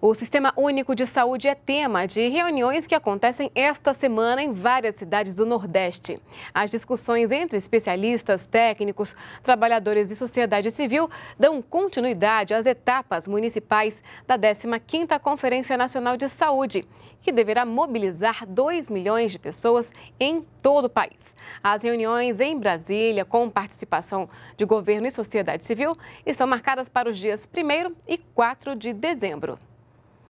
O Sistema Único de Saúde é tema de reuniões que acontecem esta semana em várias cidades do Nordeste. As discussões entre especialistas, técnicos, trabalhadores e sociedade civil dão continuidade às etapas municipais da 15ª Conferência Nacional de Saúde, que deverá mobilizar 2 milhões de pessoas em todo o país. As reuniões em Brasília, com participação de governo e sociedade civil, estão marcadas para os dias 1 e 4 de dezembro.